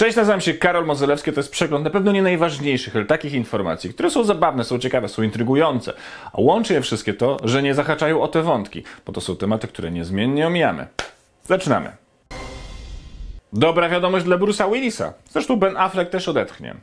Cześć, nazywam się Karol Mozelewski, to jest przegląd na pewno nie najważniejszych, ale takich informacji, które są zabawne, są ciekawe, są intrygujące. A łączy je wszystkie to, że nie zahaczają o te wątki, bo to są tematy, które niezmiennie omijamy. Zaczynamy. Dobra wiadomość dla Bruce'a Willisa. Zresztą Ben Affleck też odetchnie.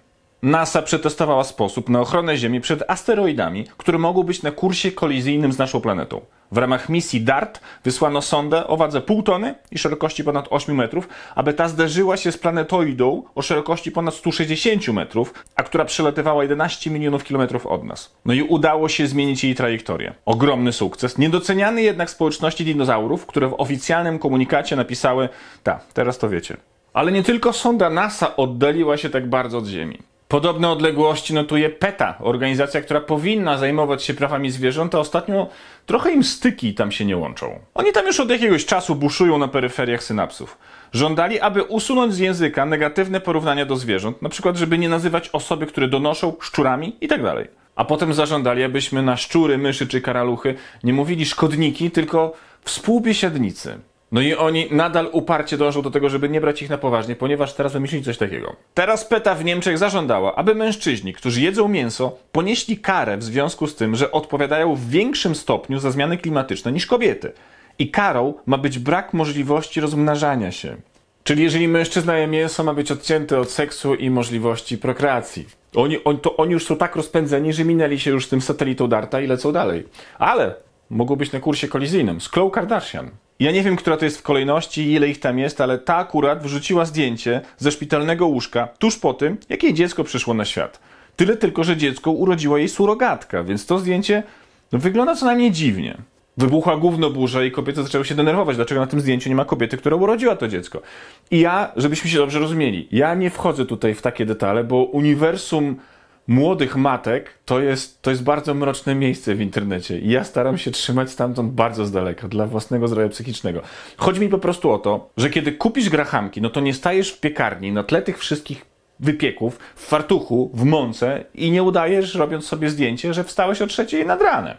NASA przetestowała sposób na ochronę Ziemi przed asteroidami, które mogą być na kursie kolizyjnym z naszą planetą. W ramach misji DART wysłano sondę o wadze pół tony i szerokości ponad 8 metrów, aby ta zderzyła się z planetoidą o szerokości ponad 160 metrów, a która przelatywała 11 milionów kilometrów od nas. No i udało się zmienić jej trajektorię. Ogromny sukces, niedoceniany jednak społeczności dinozaurów, które w oficjalnym komunikacie napisały: Ta, teraz to wiecie. Ale nie tylko sonda NASA oddaliła się tak bardzo od Ziemi. Podobne odległości notuje PETA, organizacja, która powinna zajmować się prawami zwierząt, a ostatnio trochę im styki tam się nie łączą. Oni tam już od jakiegoś czasu buszują na peryferiach synapsów. Żądali, aby usunąć z języka negatywne porównania do zwierząt, na przykład, żeby nie nazywać osoby, które donoszą, szczurami itd. Tak a potem zażądali, abyśmy na szczury, myszy czy karaluchy nie mówili szkodniki, tylko współbiesiadnicy. No i oni nadal uparcie dążą do tego, żeby nie brać ich na poważnie, ponieważ teraz wymyślili coś takiego. Teraz PETA w Niemczech zażądała, aby mężczyźni, którzy jedzą mięso, ponieśli karę w związku z tym, że odpowiadają w większym stopniu za zmiany klimatyczne niż kobiety. I karą ma być brak możliwości rozmnażania się. Czyli jeżeli mężczyzna je mięso, ma być odcięty od seksu i możliwości prokreacji. Oni, on, to oni już są tak rozpędzeni, że minęli się już z tym satelitą Darta i lecą dalej. Ale mogą być na kursie kolizyjnym z Khloe Kardashian. Ja nie wiem, która to jest w kolejności i ile ich tam jest, ale ta akurat wrzuciła zdjęcie ze szpitalnego łóżka tuż po tym, jak jej dziecko przyszło na świat. Tyle tylko, że dziecko urodziła jej surogatka, więc to zdjęcie wygląda co najmniej dziwnie. Wybuchła gówno burza i kobiety zaczęły się denerwować, dlaczego na tym zdjęciu nie ma kobiety, która urodziła to dziecko. I ja, żebyśmy się dobrze rozumieli, ja nie wchodzę tutaj w takie detale, bo uniwersum młodych matek to jest, to jest bardzo mroczne miejsce w internecie i ja staram się trzymać stamtąd bardzo z daleka dla własnego zdrowia psychicznego. Chodzi mi po prostu o to, że kiedy kupisz grachamki, no to nie stajesz w piekarni na tle tych wszystkich wypieków, w fartuchu, w mące i nie udajesz, robiąc sobie zdjęcie, że wstałeś o trzeciej nad ranem.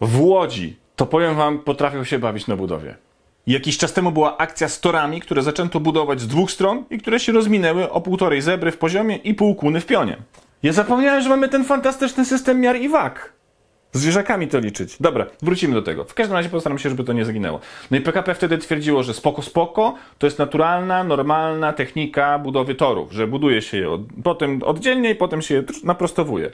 W Łodzi, to powiem wam, potrafią się bawić na budowie. Jakiś czas temu była akcja z torami, które zaczęto budować z dwóch stron i które się rozminęły o półtorej zebry w poziomie i pół kuny w pionie. Ja zapomniałem, że mamy ten fantastyczny system miar i wag. Z zwierzakami to liczyć. Dobra, wrócimy do tego. W każdym razie postaram się, żeby to nie zaginęło. No i PKP wtedy twierdziło, że spoko, spoko, to jest naturalna, normalna technika budowy torów, że buduje się je od, potem oddzielnie i potem się je naprostowuje.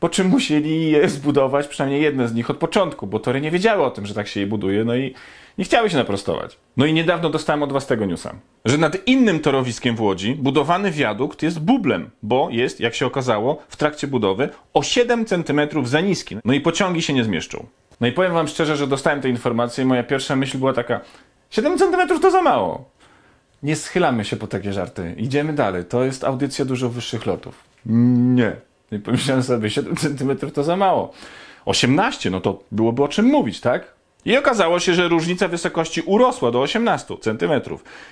Po czym musieli je zbudować, przynajmniej jedne z nich od początku, bo tory nie wiedziały o tym, że tak się je buduje, no i nie chciały się naprostować. No i niedawno dostałem od was tego newsa, że nad innym torowiskiem w Łodzi budowany wiadukt jest bublem, bo jest, jak się okazało, w trakcie budowy o 7 cm za niski. No i pociągi się nie zmieszczą. No i powiem wam szczerze, że dostałem te informacje i moja pierwsza myśl była taka 7 cm to za mało. Nie schylamy się po takie żarty. Idziemy dalej. To jest audycja dużo wyższych lotów. Nie. No i pomyślałem sobie, 7 cm to za mało. 18, no to byłoby o czym mówić, tak? I okazało się, że różnica wysokości urosła do 18 cm.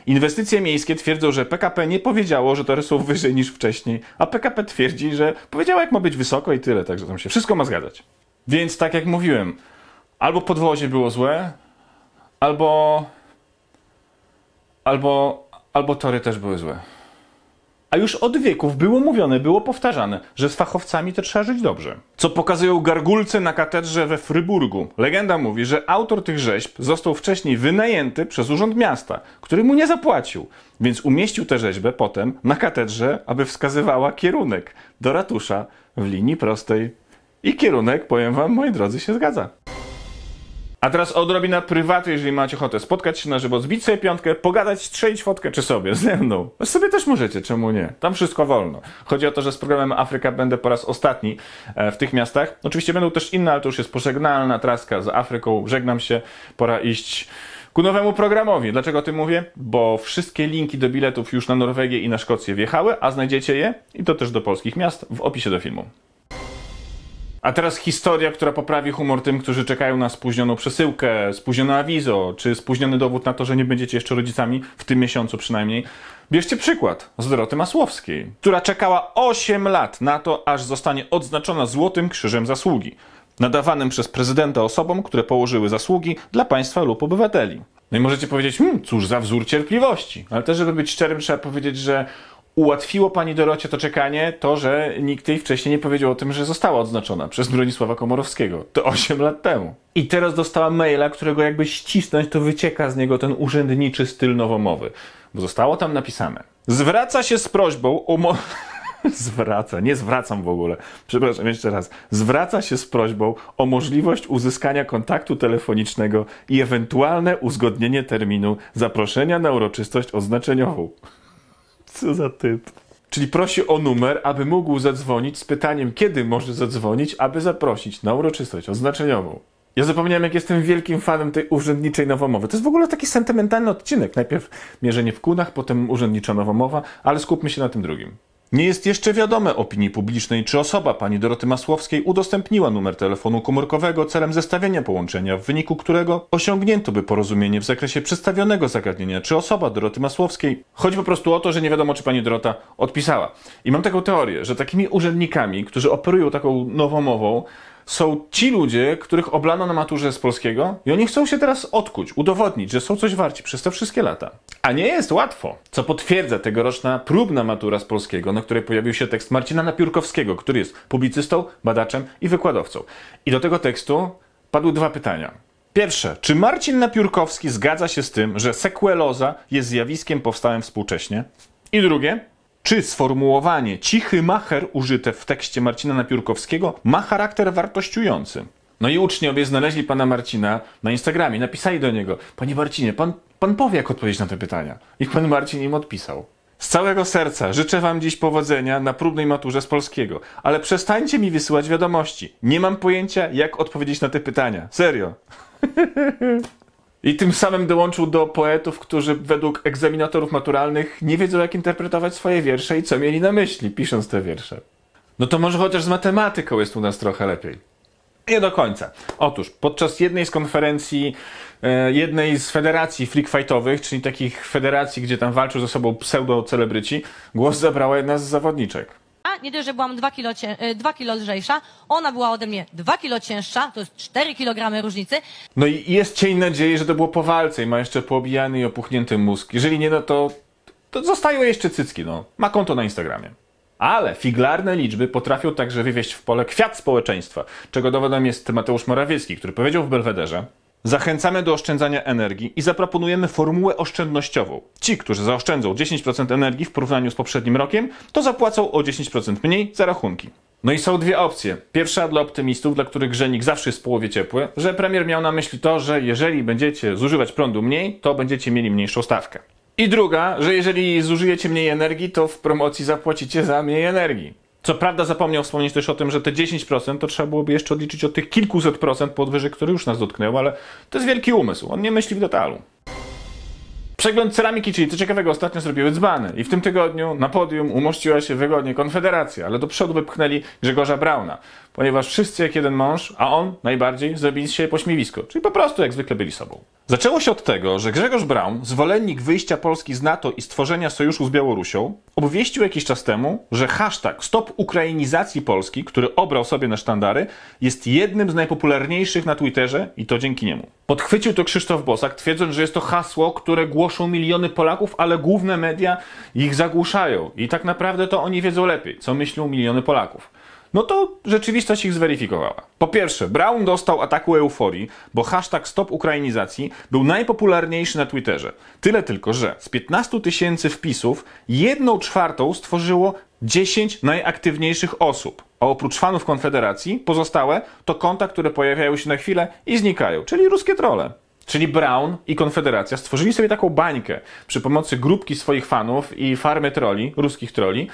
Inwestycje miejskie twierdzą, że PKP nie powiedziało, że tory są wyżej niż wcześniej, a PKP twierdzi, że powiedziało jak ma być wysoko i tyle, także tam się wszystko ma zgadzać. Więc tak jak mówiłem, albo podwozie było złe, albo albo albo tory też były złe. A już od wieków było mówione, było powtarzane, że z fachowcami to trzeba żyć dobrze. Co pokazują gargulce na katedrze we Fryburgu. Legenda mówi, że autor tych rzeźb został wcześniej wynajęty przez urząd miasta, który mu nie zapłacił, więc umieścił tę rzeźbę potem na katedrze, aby wskazywała kierunek do ratusza w linii prostej. I kierunek, powiem wam, moi drodzy, się zgadza. A teraz odrobina prywaty, jeżeli macie ochotę spotkać się na żywo, zbić sobie piątkę, pogadać, strzelić fotkę czy sobie, ze mną. No, sobie też możecie, czemu nie? Tam wszystko wolno. Chodzi o to, że z programem Afryka będę po raz ostatni e, w tych miastach. Oczywiście będą też inne, ale to już jest pożegnalna traska z Afryką. Żegnam się, pora iść ku nowemu programowi. Dlaczego o tym mówię? Bo wszystkie linki do biletów już na Norwegię i na Szkocję wjechały, a znajdziecie je, i to też do polskich miast, w opisie do filmu. A teraz historia, która poprawi humor tym, którzy czekają na spóźnioną przesyłkę, spóźnione awizo, czy spóźniony dowód na to, że nie będziecie jeszcze rodzicami, w tym miesiącu przynajmniej. Bierzcie przykład z Doroty Masłowskiej, która czekała 8 lat na to, aż zostanie odznaczona Złotym Krzyżem Zasługi, nadawanym przez prezydenta osobom, które położyły zasługi dla państwa lub obywateli. No i możecie powiedzieć, hmm, cóż za wzór cierpliwości. Ale też, żeby być szczerym, trzeba powiedzieć, że ułatwiło pani Dorocie to czekanie to, że nikt jej wcześniej nie powiedział o tym, że została odznaczona przez Bronisława Komorowskiego. To 8 lat temu. I teraz dostała maila, którego jakby ścisnąć, to wycieka z niego ten urzędniczy styl nowomowy. Bo zostało tam napisane. Zwraca się z prośbą o... Mo- zwraca, nie zwracam w ogóle, przepraszam jeszcze raz, zwraca się z prośbą o możliwość uzyskania kontaktu telefonicznego i ewentualne uzgodnienie terminu zaproszenia na uroczystość oznaczeniową. Co za typ. Czyli prosi o numer, aby mógł zadzwonić z pytaniem, kiedy może zadzwonić, aby zaprosić na uroczystość oznaczeniową. Ja zapomniałem, jak jestem wielkim fanem tej urzędniczej nowomowy. To jest w ogóle taki sentymentalny odcinek. Najpierw mierzenie w kunach, potem urzędnicza nowomowa, ale skupmy się na tym drugim. Nie jest jeszcze wiadome opinii publicznej, czy osoba pani Doroty Masłowskiej udostępniła numer telefonu komórkowego celem zestawienia połączenia, w wyniku którego osiągnięto by porozumienie w zakresie przedstawionego zagadnienia, czy osoba Doroty Masłowskiej. Chodzi po prostu o to, że nie wiadomo, czy pani Dorota odpisała. I mam taką teorię, że takimi urzędnikami, którzy operują taką nowomową, są ci ludzie, których oblano na maturze z polskiego i oni chcą się teraz odkuć, udowodnić, że są coś warci przez te wszystkie lata. A nie jest łatwo, co potwierdza tegoroczna próbna matura z polskiego, na której pojawił się tekst Marcina Napiórkowskiego, który jest publicystą, badaczem i wykładowcą. I do tego tekstu padły dwa pytania. Pierwsze, czy Marcin Napiórkowski zgadza się z tym, że sekueloza jest zjawiskiem powstałym współcześnie? I drugie, czy sformułowanie cichy macher użyte w tekście Marcina Napiórkowskiego ma charakter wartościujący. No i uczniowie znaleźli pana Marcina na Instagramie, napisali do niego: Panie Marcinie, pan, pan powie, jak odpowiedzieć na te pytania. I pan Marcin im odpisał. Z całego serca życzę Wam dziś powodzenia na próbnej maturze z polskiego, ale przestańcie mi wysyłać wiadomości. Nie mam pojęcia, jak odpowiedzieć na te pytania. Serio. I tym samym dołączył do poetów, którzy według egzaminatorów maturalnych nie wiedzą, jak interpretować swoje wiersze i co mieli na myśli, pisząc te wiersze. No to może chociaż z matematyką jest u nas trochę lepiej. Nie do końca. Otóż podczas jednej z konferencji e, jednej z federacji freakfightowych, czyli takich federacji, gdzie tam walczą ze sobą pseudo-celebryci, głos zabrała jedna z zawodniczek nie dość, że byłam dwa kilo, cię, e, dwa kilo lżejsza, ona była ode mnie dwa kilo cięższa, to jest cztery kilogramy różnicy. No i jest cień nadziei, że to było po walce i ma jeszcze poobijany i opuchnięty mózg. Jeżeli nie, no to, to zostają jeszcze cycki, no. Ma konto na Instagramie. Ale figlarne liczby potrafią także wywieźć w pole kwiat społeczeństwa, czego dowodem jest Mateusz Morawiecki, który powiedział w Belwederze, Zachęcamy do oszczędzania energii i zaproponujemy formułę oszczędnościową. Ci, którzy zaoszczędzą 10% energii w porównaniu z poprzednim rokiem, to zapłacą o 10% mniej za rachunki. No i są dwie opcje. Pierwsza dla optymistów, dla których grzenik zawsze jest w połowie ciepły, że premier miał na myśli to, że jeżeli będziecie zużywać prądu mniej, to będziecie mieli mniejszą stawkę. I druga, że jeżeli zużyjecie mniej energii, to w promocji zapłacicie za mniej energii. Co prawda zapomniał wspomnieć też o tym, że te 10% to trzeba byłoby jeszcze odliczyć od tych kilkuset procent podwyżek, które już nas dotknęły, ale to jest wielki umysł, on nie myśli w detalu. Przegląd ceramiki, czyli co ciekawego, ostatnio zrobiły dzbany. I w tym tygodniu na podium umościła się wygodnie Konfederacja, ale do przodu wypchnęli Grzegorza Brauna ponieważ wszyscy jak jeden mąż, a on najbardziej, zrobili się pośmiewisko, czyli po prostu jak zwykle byli sobą. Zaczęło się od tego, że Grzegorz Braun, zwolennik wyjścia Polski z NATO i stworzenia sojuszu z Białorusią, obwieścił jakiś czas temu, że hashtag Stop Ukrainizacji Polski, który obrał sobie na sztandary, jest jednym z najpopularniejszych na Twitterze i to dzięki niemu. Podchwycił to Krzysztof Bosak, twierdząc, że jest to hasło, które głoszą miliony Polaków, ale główne media ich zagłuszają i tak naprawdę to oni wiedzą lepiej, co myślą miliony Polaków no to rzeczywistość ich zweryfikowała. Po pierwsze, Brown dostał ataku euforii, bo hashtag stop ukrainizacji był najpopularniejszy na Twitterze. Tyle tylko, że z 15 tysięcy wpisów jedną czwartą stworzyło 10 najaktywniejszych osób. A oprócz fanów Konfederacji, pozostałe to konta, które pojawiają się na chwilę i znikają, czyli ruskie trole. Czyli Brown i Konfederacja stworzyli sobie taką bańkę przy pomocy grupki swoich fanów i farmy troli, ruskich troli,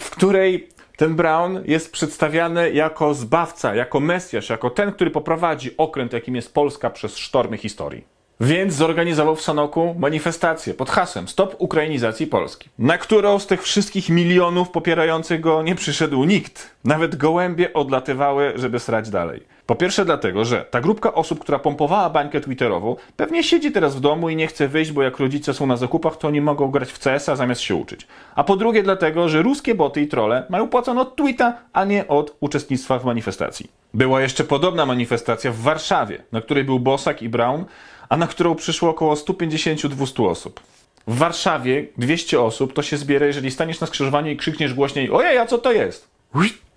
w której ten Brown jest przedstawiany jako zbawca, jako mesjasz, jako ten, który poprowadzi okręt, jakim jest Polska przez sztormy historii. Więc zorganizował w Sanoku manifestację pod hasłem Stop Ukrainizacji Polski, na którą z tych wszystkich milionów popierających go nie przyszedł nikt. Nawet gołębie odlatywały, żeby srać dalej. Po pierwsze dlatego, że ta grupka osób, która pompowała bańkę twitterową, pewnie siedzi teraz w domu i nie chce wyjść, bo jak rodzice są na zakupach, to oni mogą grać w CS-a zamiast się uczyć. A po drugie dlatego, że ruskie boty i trolle mają płacone od tweeta, a nie od uczestnictwa w manifestacji. Była jeszcze podobna manifestacja w Warszawie, na której był Bosak i Brown, a na którą przyszło około 150-200 osób. W Warszawie 200 osób to się zbiera, jeżeli staniesz na skrzyżowaniu i krzykniesz głośniej ojej, a co to jest?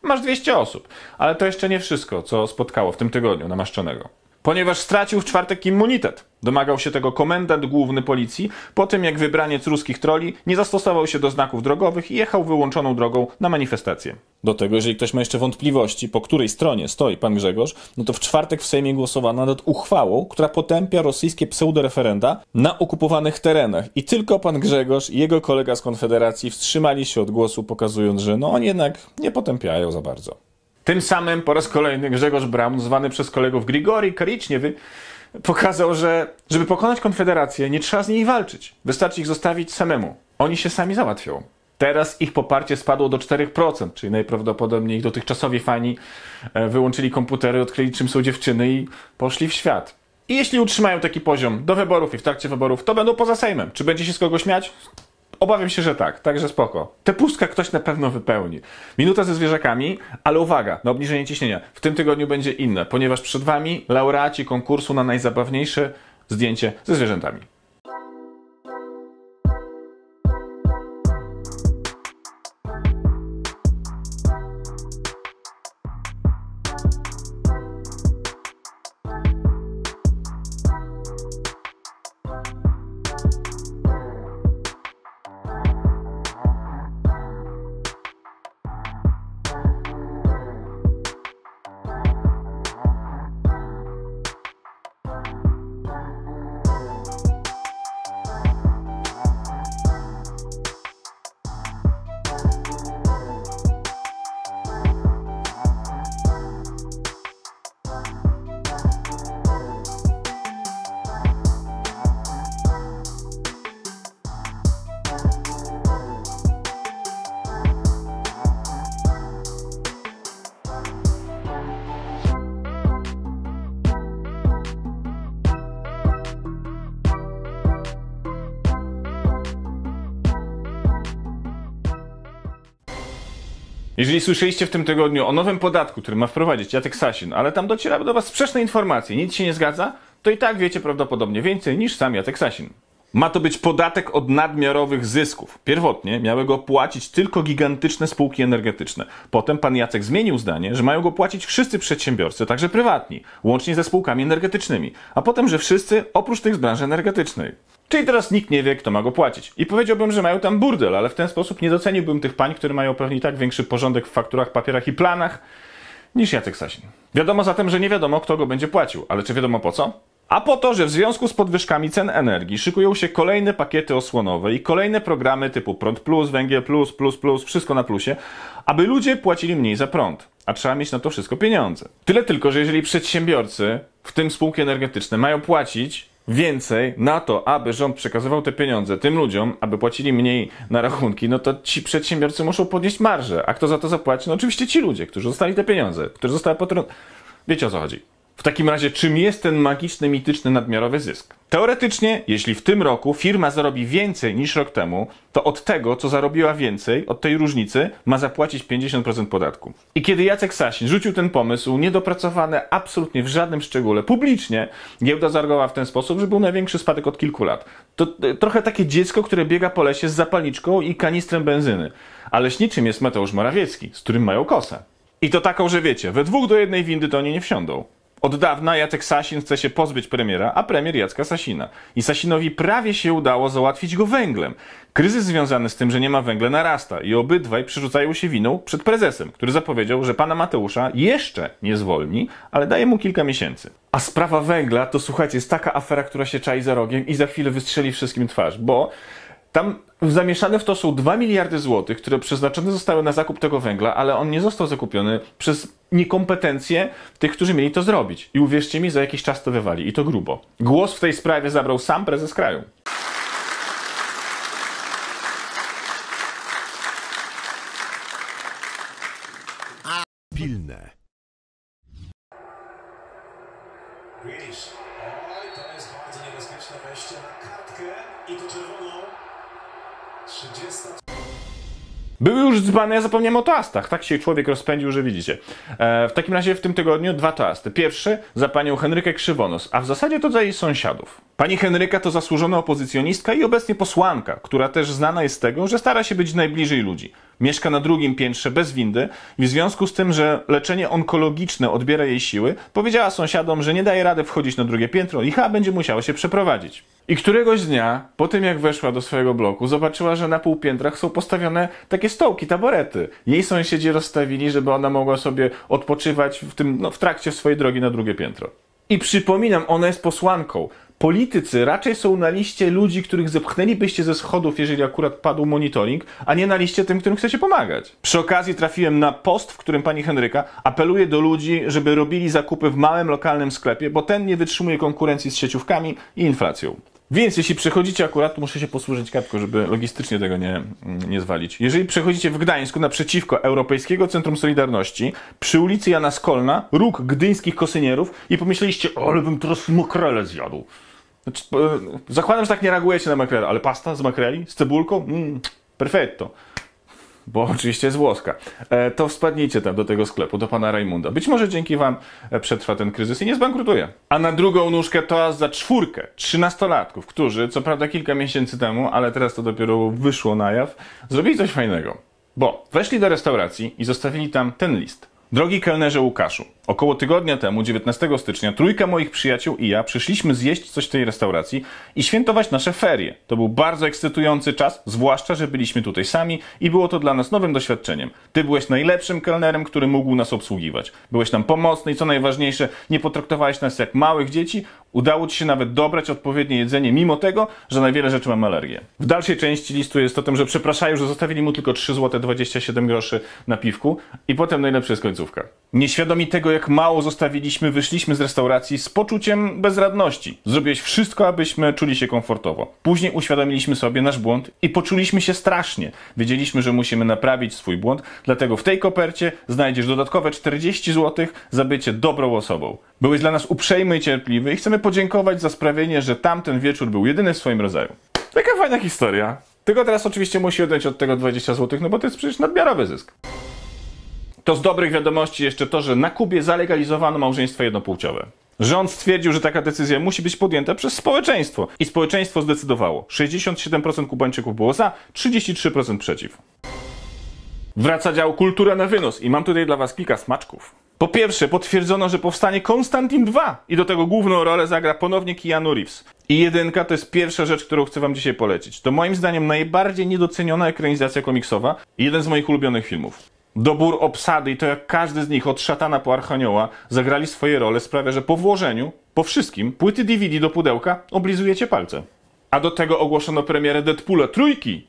masz 200 osób. Ale to jeszcze nie wszystko, co spotkało w tym tygodniu namaszczonego ponieważ stracił w czwartek immunitet. Domagał się tego komendant główny policji po tym, jak wybraniec ruskich troli nie zastosował się do znaków drogowych i jechał wyłączoną drogą na manifestację. Do tego, jeżeli ktoś ma jeszcze wątpliwości, po której stronie stoi pan Grzegorz, no to w czwartek w Sejmie głosowano nad uchwałą, która potępia rosyjskie pseudoreferenda na okupowanych terenach. I tylko pan Grzegorz i jego kolega z Konfederacji wstrzymali się od głosu, pokazując, że no oni jednak nie potępiają za bardzo. Tym samym po raz kolejny Grzegorz Braun, zwany przez kolegów Grigori Kariczniewy, pokazał, że żeby pokonać Konfederację, nie trzeba z niej walczyć. Wystarczy ich zostawić samemu. Oni się sami załatwią. Teraz ich poparcie spadło do 4%, czyli najprawdopodobniej ich dotychczasowi fani e, wyłączyli komputery, odkryli czym są dziewczyny i poszli w świat. I jeśli utrzymają taki poziom do wyborów i w trakcie wyborów, to będą poza Sejmem. Czy będzie się z kogo śmiać? Obawiam się, że tak, także spoko. Tę pustkę ktoś na pewno wypełni. Minuta ze zwierzakami, ale uwaga, na obniżenie ciśnienia. W tym tygodniu będzie inne, ponieważ przed Wami laureaci konkursu na najzabawniejsze zdjęcie ze zwierzętami. Jeżeli słyszeliście w tym tygodniu o nowym podatku, który ma wprowadzić Jacek Sasin, ale tam dociera do Was sprzeczne informacje, nic się nie zgadza, to i tak wiecie prawdopodobnie więcej niż sam Jacek Sasin. Ma to być podatek od nadmiarowych zysków. Pierwotnie miały go płacić tylko gigantyczne spółki energetyczne. Potem pan Jacek zmienił zdanie, że mają go płacić wszyscy przedsiębiorcy, także prywatni, łącznie ze spółkami energetycznymi, a potem, że wszyscy oprócz tych z branży energetycznej. Czyli teraz nikt nie wie, kto ma go płacić. I powiedziałbym, że mają tam burdel, ale w ten sposób nie doceniłbym tych pań, które mają pewnie tak większy porządek w fakturach, papierach i planach niż Jacek Sasin. Wiadomo zatem, że nie wiadomo, kto go będzie płacił, ale czy wiadomo po co? A po to, że w związku z podwyżkami cen energii szykują się kolejne pakiety osłonowe i kolejne programy typu Prąd Plus, Węgiel Plus, Plus Plus, wszystko na plusie, aby ludzie płacili mniej za prąd. A trzeba mieć na to wszystko pieniądze. Tyle tylko, że jeżeli przedsiębiorcy, w tym spółki energetyczne, mają płacić więcej na to, aby rząd przekazywał te pieniądze tym ludziom, aby płacili mniej na rachunki, no to ci przedsiębiorcy muszą podnieść marżę. A kto za to zapłaci? No oczywiście ci ludzie, którzy dostali te pieniądze, którzy zostały patron... Wiecie o co chodzi. W takim razie, czym jest ten magiczny, mityczny, nadmiarowy zysk? Teoretycznie, jeśli w tym roku firma zarobi więcej niż rok temu, to od tego, co zarobiła więcej, od tej różnicy, ma zapłacić 50% podatku. I kiedy Jacek Sasin rzucił ten pomysł, niedopracowany absolutnie w żadnym szczególe, publicznie, giełda zargowała w ten sposób, że był największy spadek od kilku lat. To e, trochę takie dziecko, które biega po lesie z zapalniczką i kanistrem benzyny. ale śniczym jest Mateusz Morawiecki, z którym mają kosę. I to taką, że wiecie, we dwóch do jednej windy to oni nie wsiądą. Od dawna Jacek Sasin chce się pozbyć premiera, a premier Jacka Sasina. I Sasinowi prawie się udało załatwić go węglem. Kryzys związany z tym, że nie ma węgla narasta i obydwaj przerzucają się winą przed prezesem, który zapowiedział, że pana Mateusza jeszcze nie zwolni, ale daje mu kilka miesięcy. A sprawa węgla to słuchajcie, jest taka afera, która się czai za rogiem i za chwilę wystrzeli wszystkim twarz, bo tam zamieszane w to są 2 miliardy złotych, które przeznaczone zostały na zakup tego węgla, ale on nie został zakupiony przez niekompetencje tych, którzy mieli to zrobić. I uwierzcie mi, za jakiś czas to wywali i to grubo. Głos w tej sprawie zabrał sam prezes kraju. Pilne. Były już dzbany, ja zapomniałem o toastach. Tak się człowiek rozpędził, że widzicie. E, w takim razie w tym tygodniu dwa toasty. Pierwszy za panią Henrykę Krzywonos, a w zasadzie to za jej sąsiadów. Pani Henryka to zasłużona opozycjonistka i obecnie posłanka, która też znana jest z tego, że stara się być najbliżej ludzi. Mieszka na drugim piętrze bez windy i w związku z tym, że leczenie onkologiczne odbiera jej siły, powiedziała sąsiadom, że nie daje rady wchodzić na drugie piętro i chyba będzie musiała się przeprowadzić. I któregoś dnia, po tym jak weszła do swojego bloku, zobaczyła, że na półpiętrach są postawione takie stołki, taborety. Jej sąsiedzi rozstawili, żeby ona mogła sobie odpoczywać w, tym, no, w trakcie swojej drogi na drugie piętro. I przypominam, ona jest posłanką politycy raczej są na liście ludzi, których zepchnęlibyście ze schodów, jeżeli akurat padł monitoring, a nie na liście tym, którym chcecie pomagać. Przy okazji trafiłem na post, w którym pani Henryka apeluje do ludzi, żeby robili zakupy w małym lokalnym sklepie, bo ten nie wytrzymuje konkurencji z sieciówkami i inflacją. Więc jeśli przechodzicie akurat, muszę się posłużyć kartką, żeby logistycznie tego nie, nie zwalić. Jeżeli przechodzicie w Gdańsku naprzeciwko Europejskiego Centrum Solidarności, przy ulicy Jana Skolna, róg gdyńskich kosynierów i pomyśleliście, ale bym teraz mokrele zjadł. Znaczy, zakładam, że tak nie reagujecie na makrela, ale pasta z makreli, z cebulką? Mm, perfetto. Bo oczywiście jest włoska. E, to wspadnijcie tam do tego sklepu, do pana Rajmunda. Być może dzięki wam e, przetrwa ten kryzys i nie zbankrutuje. A na drugą nóżkę to za czwórkę trzynastolatków, którzy, co prawda kilka miesięcy temu, ale teraz to dopiero wyszło na jaw, zrobili coś fajnego. Bo weszli do restauracji i zostawili tam ten list. Drogi kelnerze Łukaszu, Około tygodnia temu, 19 stycznia, trójka moich przyjaciół i ja przyszliśmy zjeść coś w tej restauracji i świętować nasze ferie. To był bardzo ekscytujący czas, zwłaszcza, że byliśmy tutaj sami i było to dla nas nowym doświadczeniem. Ty byłeś najlepszym kelnerem, który mógł nas obsługiwać. Byłeś nam pomocny i co najważniejsze, nie potraktowałeś nas jak małych dzieci, Udało Ci się nawet dobrać odpowiednie jedzenie, mimo tego, że na wiele rzeczy mam alergię. W dalszej części listu jest o tym, że przepraszają, że zostawili mu tylko 3 zł 27 groszy na piwku i potem najlepsza jest końcówka. Nieświadomi tego, jak jak mało zostawiliśmy, wyszliśmy z restauracji z poczuciem bezradności. Zrobiłeś wszystko, abyśmy czuli się komfortowo. Później uświadomiliśmy sobie nasz błąd i poczuliśmy się strasznie. Wiedzieliśmy, że musimy naprawić swój błąd, dlatego w tej kopercie znajdziesz dodatkowe 40 zł za bycie dobrą osobą. Byłeś dla nas uprzejmy i cierpliwy i chcemy podziękować za sprawienie, że tamten wieczór był jedyny w swoim rodzaju. Taka fajna historia. Tylko teraz oczywiście musi odejść od tego 20 zł, no bo to jest przecież nadmiarowy zysk. To z dobrych wiadomości jeszcze to, że na Kubie zalegalizowano małżeństwo jednopłciowe. Rząd stwierdził, że taka decyzja musi być podjęta przez społeczeństwo. I społeczeństwo zdecydowało. 67% Kubańczyków było za, 33% przeciw. Wraca dział Kultura na wynos i mam tutaj dla Was kilka smaczków. Po pierwsze, potwierdzono, że powstanie Konstantin 2 i do tego główną rolę zagra ponownie Keanu Reeves. I jedynka to jest pierwsza rzecz, którą chcę wam dzisiaj polecić. To moim zdaniem najbardziej niedoceniona ekranizacja komiksowa i jeden z moich ulubionych filmów dobór obsady i to jak każdy z nich od szatana po archanioła zagrali swoje role sprawia, że po włożeniu, po wszystkim, płyty DVD do pudełka oblizujecie palce. A do tego ogłoszono premierę Deadpoola trójki.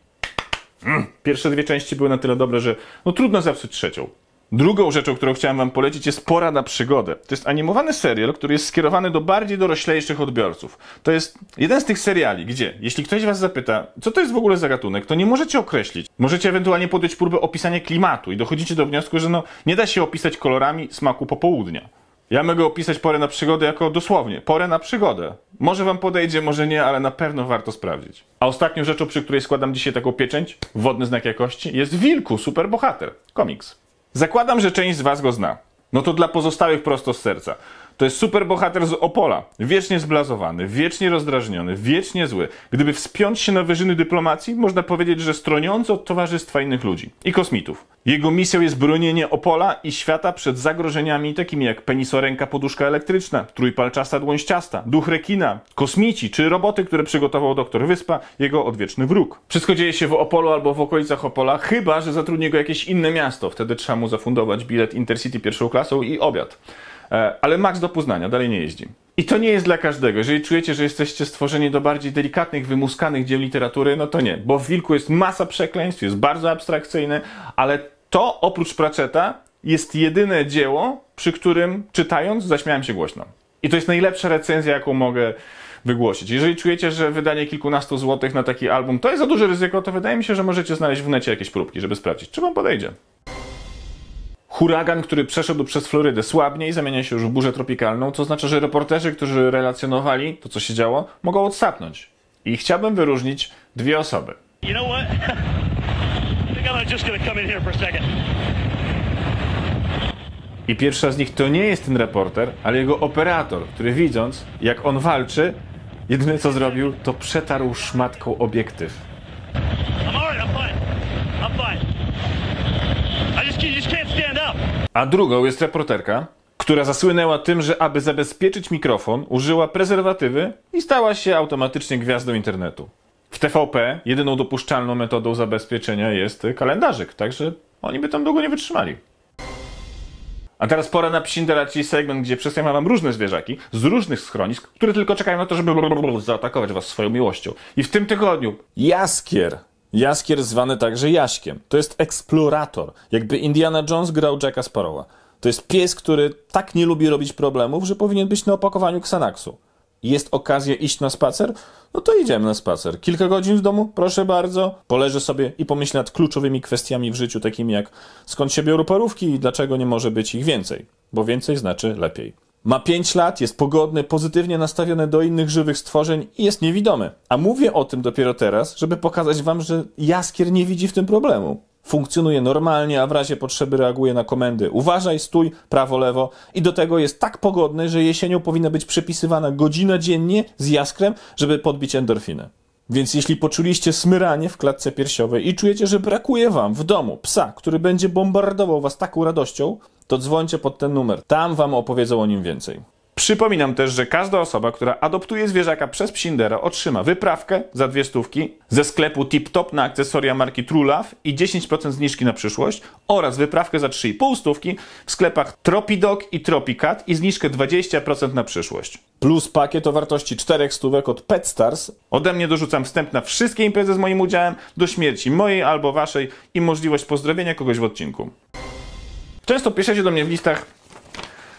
Mm, pierwsze dwie części były na tyle dobre, że no trudno zepsuć trzecią. Drugą rzeczą, którą chciałem wam polecić jest Pora na przygodę. To jest animowany serial, który jest skierowany do bardziej doroślejszych odbiorców. To jest jeden z tych seriali, gdzie jeśli ktoś was zapyta, co to jest w ogóle za gatunek, to nie możecie określić. Możecie ewentualnie podjąć próbę opisania klimatu i dochodzicie do wniosku, że no nie da się opisać kolorami smaku popołudnia. Ja mogę opisać porę na przygodę jako dosłownie porę na przygodę. Może wam podejdzie, może nie, ale na pewno warto sprawdzić. A ostatnią rzeczą, przy której składam dzisiaj taką pieczęć, wodny znak jakości, jest Wilku, superbohater, komiks. Zakładam, że część z Was go zna. No to dla pozostałych prosto z serca. To jest super bohater z Opola. Wiecznie zblazowany, wiecznie rozdrażniony, wiecznie zły. Gdyby wspiąć się na wyżyny dyplomacji, można powiedzieć, że stroniący od towarzystwa innych ludzi i kosmitów. Jego misją jest bronienie Opola i świata przed zagrożeniami takimi jak penisoręka poduszka elektryczna, trójpalczasta ciasta, duch rekina, kosmici czy roboty, które przygotował doktor Wyspa, jego odwieczny wróg. Wszystko dzieje się w Opolu albo w okolicach Opola, chyba że zatrudni go jakieś inne miasto. Wtedy trzeba mu zafundować bilet Intercity pierwszą klasą i obiad. E, ale maks do Poznania, dalej nie jeździ. I to nie jest dla każdego. Jeżeli czujecie, że jesteście stworzeni do bardziej delikatnych, wymuskanych dzieł literatury, no to nie, bo w Wilku jest masa przekleństw, jest bardzo abstrakcyjny, ale to oprócz praceta jest jedyne dzieło, przy którym czytając zaśmiałem się głośno. I to jest najlepsza recenzja, jaką mogę wygłosić. Jeżeli czujecie, że wydanie kilkunastu złotych na taki album to jest za duże ryzyko, to wydaje mi się, że możecie znaleźć w necie jakieś próbki, żeby sprawdzić, czy wam podejdzie huragan, który przeszedł przez Florydę, słabnie i zamienia się już w burzę tropikalną, co oznacza, że reporterzy, którzy relacjonowali to, co się działo, mogą odsapnąć. I chciałbym wyróżnić dwie osoby. You know what? I pierwsza z nich to nie jest ten reporter, ale jego operator, który widząc, jak on walczy, jedyne co zrobił, to przetarł szmatką obiektyw. a drugą jest reporterka, która zasłynęła tym, że aby zabezpieczyć mikrofon, użyła prezerwatywy i stała się automatycznie gwiazdą internetu. W TVP jedyną dopuszczalną metodą zabezpieczenia jest kalendarzyk, także oni by tam długo nie wytrzymali. A teraz pora na psinderaci segment, gdzie przedstawiam wam różne zwierzaki z różnych schronisk, które tylko czekają na to, żeby zaatakować was swoją miłością. I w tym tygodniu jaskier Jaskier zwany także Jaśkiem. To jest eksplorator. Jakby Indiana Jones grał Jacka Sparrowa. To jest pies, który tak nie lubi robić problemów, że powinien być na opakowaniu Xanaxu. Jest okazja iść na spacer? No to idziemy na spacer. Kilka godzin w domu? Proszę bardzo. Poleżę sobie i pomyślę nad kluczowymi kwestiami w życiu, takimi jak skąd się biorą parówki i dlaczego nie może być ich więcej. Bo więcej znaczy lepiej. Ma 5 lat, jest pogodny, pozytywnie nastawiony do innych żywych stworzeń i jest niewidomy. A mówię o tym dopiero teraz, żeby pokazać wam, że jaskier nie widzi w tym problemu. Funkcjonuje normalnie, a w razie potrzeby reaguje na komendy. Uważaj, stój, prawo, lewo. I do tego jest tak pogodny, że jesienią powinna być przepisywana godzina dziennie z jaskrem, żeby podbić endorfinę. Więc jeśli poczuliście smyranie w klatce piersiowej i czujecie, że brakuje wam w domu psa, który będzie bombardował was taką radością, to dzwońcie pod ten numer. Tam wam opowiedzą o nim więcej. Przypominam też, że każda osoba, która adoptuje zwierzaka przez Psindera, otrzyma wyprawkę za dwie stówki ze sklepu Tip Top na akcesoria marki Trulaw i 10% zniżki na przyszłość oraz wyprawkę za 3,5 stówki w sklepach Tropidog i Tropicat i zniżkę 20% na przyszłość. Plus pakiet o wartości 4 stówek od PetStars. Ode mnie dorzucam wstęp na wszystkie imprezy z moim udziałem do śmierci mojej albo waszej i możliwość pozdrowienia kogoś w odcinku. Często piszecie do mnie w listach,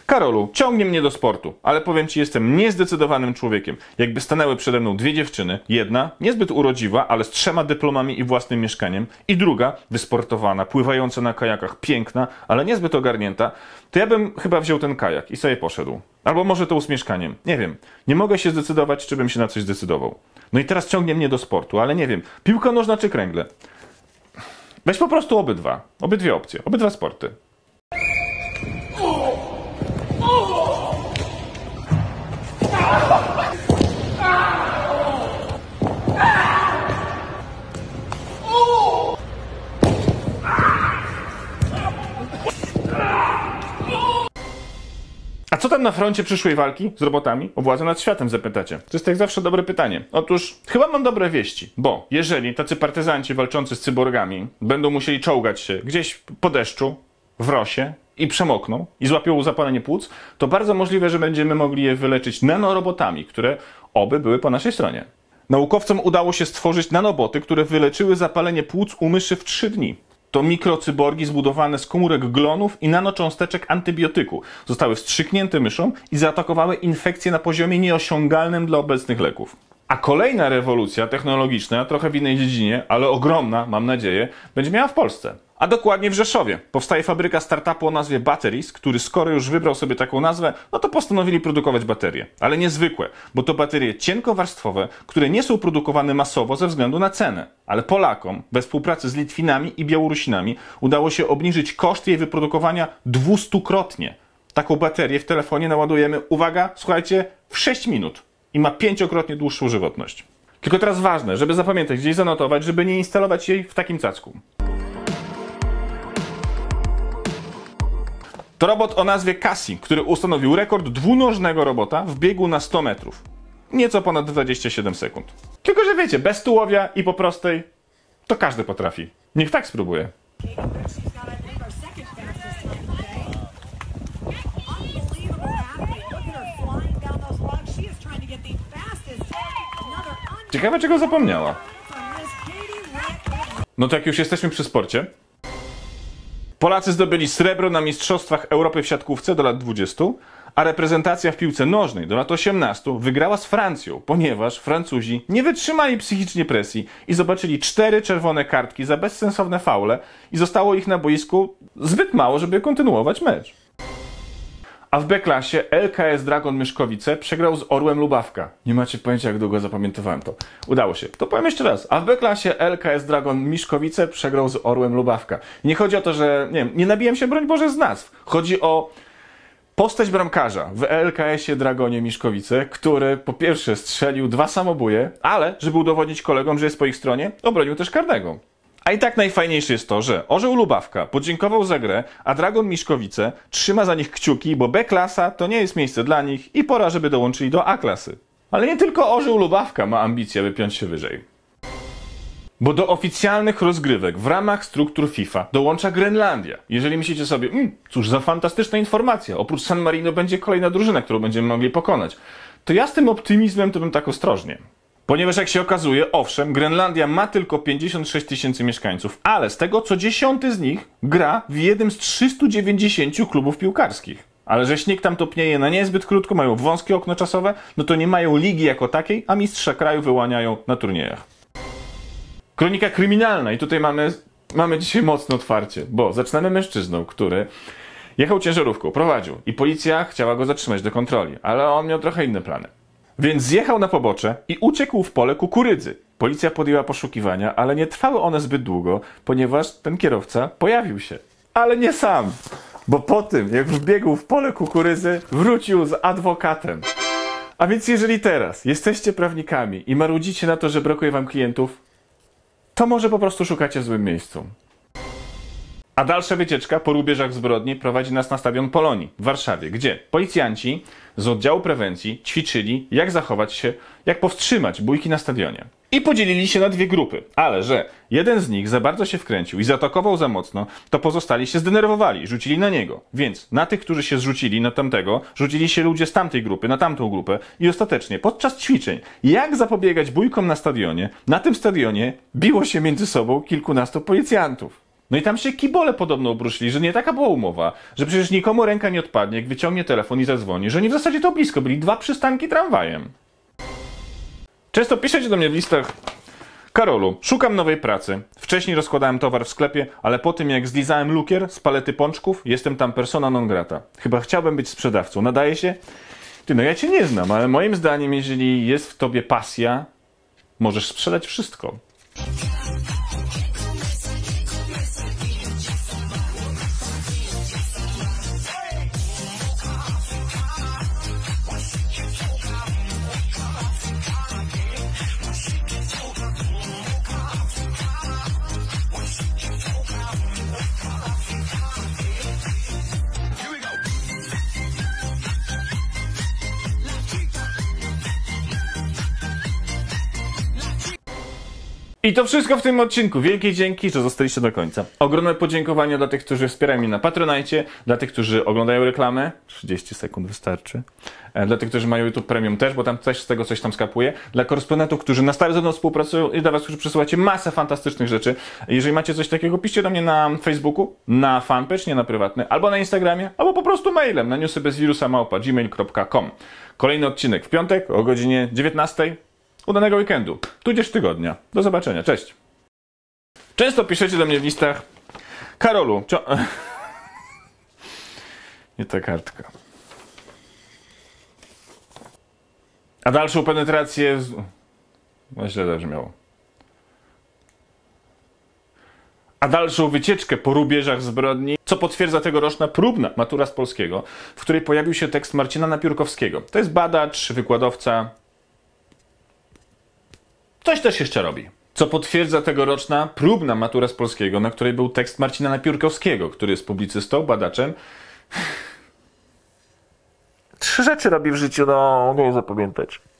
Karolu, ciągnie mnie do sportu, ale powiem ci, jestem niezdecydowanym człowiekiem. Jakby stanęły przede mną dwie dziewczyny, jedna niezbyt urodziwa, ale z trzema dyplomami i własnym mieszkaniem, i druga wysportowana, pływająca na kajakach, piękna, ale niezbyt ogarnięta, to ja bym chyba wziął ten kajak i sobie poszedł. Albo może to z mieszkaniem. Nie wiem. Nie mogę się zdecydować, czy bym się na coś zdecydował. No i teraz ciągnie mnie do sportu, ale nie wiem. Piłka nożna czy kręgle? Weź po prostu obydwa. Obydwie opcje, obydwa sporty. tam na froncie przyszłej walki z robotami o władzę nad światem zapytacie? To jest jak zawsze dobre pytanie. Otóż chyba mam dobre wieści, bo jeżeli tacy partyzanci walczący z cyborgami będą musieli czołgać się gdzieś po deszczu, w rosie, i przemokną i złapią zapalenie płuc, to bardzo możliwe, że będziemy mogli je wyleczyć nanorobotami, które oby były po naszej stronie. Naukowcom udało się stworzyć nanoboty, które wyleczyły zapalenie płuc u myszy w 3 dni to mikrocyborgi zbudowane z komórek glonów i nanocząsteczek antybiotyku. Zostały wstrzyknięte myszą i zaatakowały infekcje na poziomie nieosiągalnym dla obecnych leków. A kolejna rewolucja technologiczna, trochę w innej dziedzinie, ale ogromna, mam nadzieję, będzie miała w Polsce. A dokładnie w Rzeszowie powstaje fabryka startupu o nazwie Batteries, który skoro już wybrał sobie taką nazwę, no to postanowili produkować baterie. Ale niezwykłe, bo to baterie cienkowarstwowe, które nie są produkowane masowo ze względu na cenę. Ale Polakom, we współpracy z Litwinami i Białorusinami, udało się obniżyć koszt jej wyprodukowania dwustukrotnie. Taką baterię w telefonie naładujemy, uwaga, słuchajcie, w 6 minut i ma pięciokrotnie dłuższą żywotność. Tylko teraz ważne, żeby zapamiętać, gdzieś zanotować, żeby nie instalować jej w takim cacku. To robot o nazwie Cassie, który ustanowił rekord dwunożnego robota w biegu na 100 metrów. Nieco ponad 27 sekund. Tylko, że wiecie, bez tułowia i po prostej, to każdy potrafi. Niech tak spróbuje. Ciekawe, czego zapomniała. No to jak już jesteśmy przy sporcie, Polacy zdobyli srebro na Mistrzostwach Europy w siatkówce do lat 20, a reprezentacja w piłce nożnej do lat 18 wygrała z Francją, ponieważ Francuzi nie wytrzymali psychicznie presji i zobaczyli cztery czerwone kartki za bezsensowne faule i zostało ich na boisku zbyt mało, żeby kontynuować mecz. A w B-klasie LKS Dragon Myszkowice przegrał z Orłem Lubawka. Nie macie pojęcia, jak długo zapamiętowałem to. Udało się. To powiem jeszcze raz. A w B-klasie LKS Dragon Miszkowice przegrał z Orłem Lubawka. Nie chodzi o to, że nie, wiem, nie nabijam się, broń Boże, z nazw. Chodzi o postać bramkarza w LKS-ie Dragonie Miszkowice, który po pierwsze strzelił dwa samobuje, ale, żeby udowodnić kolegom, że jest po ich stronie, obronił też karnego. A i tak najfajniejsze jest to, że Orzeł Lubawka podziękował za grę, a Dragon Miszkowice trzyma za nich kciuki, bo B-klasa to nie jest miejsce dla nich i pora, żeby dołączyli do A-klasy. Ale nie tylko Orzeł Lubawka ma ambicje, by piąć się wyżej. Bo do oficjalnych rozgrywek w ramach struktur FIFA dołącza Grenlandia. Jeżeli myślicie sobie, mmm, cóż za fantastyczna informacja, oprócz San Marino będzie kolejna drużyna, którą będziemy mogli pokonać, to ja z tym optymizmem to bym tak ostrożnie. Ponieważ jak się okazuje, owszem, Grenlandia ma tylko 56 tysięcy mieszkańców, ale z tego co dziesiąty z nich gra w jednym z 390 klubów piłkarskich. Ale że śnieg tam topnieje na niezbyt krótko, mają wąskie okno czasowe, no to nie mają ligi jako takiej, a mistrza kraju wyłaniają na turniejach. Kronika kryminalna i tutaj mamy, mamy dzisiaj mocno otwarcie, bo zaczynamy mężczyzną, który jechał ciężarówką, prowadził i policja chciała go zatrzymać do kontroli, ale on miał trochę inne plany. Więc zjechał na pobocze i uciekł w pole kukurydzy. Policja podjęła poszukiwania, ale nie trwały one zbyt długo, ponieważ ten kierowca pojawił się. Ale nie sam, bo po tym, jak wbiegł w pole kukurydzy, wrócił z adwokatem. A więc jeżeli teraz jesteście prawnikami i marudzicie na to, że brakuje wam klientów, to może po prostu szukacie w złym miejscu. A dalsza wycieczka po rubieżach zbrodni prowadzi nas na stadion Polonii w Warszawie, gdzie policjanci z oddziału prewencji ćwiczyli, jak zachować się, jak powstrzymać bójki na stadionie. I podzielili się na dwie grupy, ale że jeden z nich za bardzo się wkręcił i zaatakował za mocno, to pozostali się zdenerwowali, rzucili na niego. Więc na tych, którzy się zrzucili na tamtego, rzucili się ludzie z tamtej grupy na tamtą grupę i ostatecznie podczas ćwiczeń, jak zapobiegać bójkom na stadionie, na tym stadionie biło się między sobą kilkunastu policjantów. No i tam się kibole podobno obruszyli, że nie taka była umowa, że przecież nikomu ręka nie odpadnie, jak wyciągnie telefon i zadzwoni, że nie w zasadzie to blisko byli dwa przystanki tramwajem. Często piszecie do mnie w listach Karolu, szukam nowej pracy. Wcześniej rozkładałem towar w sklepie, ale po tym jak zlizałem lukier z palety pączków, jestem tam persona non grata. Chyba chciałbym być sprzedawcą. Nadaje się? Ty, no ja cię nie znam, ale moim zdaniem, jeżeli jest w tobie pasja, możesz sprzedać wszystko. I to wszystko w tym odcinku. Wielkie dzięki, że zostaliście do końca. Ogromne podziękowania dla tych, którzy wspierają mnie na Patronite, dla tych, którzy oglądają reklamę. 30 sekund wystarczy. E, dla tych, którzy mają YouTube Premium też, bo tam też z tego coś tam skapuje. Dla korespondentów, którzy na stałe ze mną współpracują i dla was, którzy przesyłacie masę fantastycznych rzeczy. Jeżeli macie coś takiego, piszcie do mnie na Facebooku, na fanpage, nie na prywatny, albo na Instagramie, albo po prostu mailem na newsybezwirusa.gmail.com. Kolejny odcinek w piątek o godzinie 19 udanego weekendu, tudzież tygodnia. Do zobaczenia, cześć. Często piszecie do mnie w listach Karolu, cio... Nie ta kartka. A dalszą penetrację... Z... No źle zabrzmiało. a dalszą wycieczkę po rubieżach zbrodni, co potwierdza tegoroczna próbna matura z polskiego, w której pojawił się tekst Marcina Napiórkowskiego. To jest badacz, wykładowca, Coś też jeszcze robi. Co potwierdza tegoroczna próbna matura z polskiego, na której był tekst Marcina Napiórkowskiego, który jest publicystą, badaczem. Trzy rzeczy robi w życiu, no nie zapamiętać.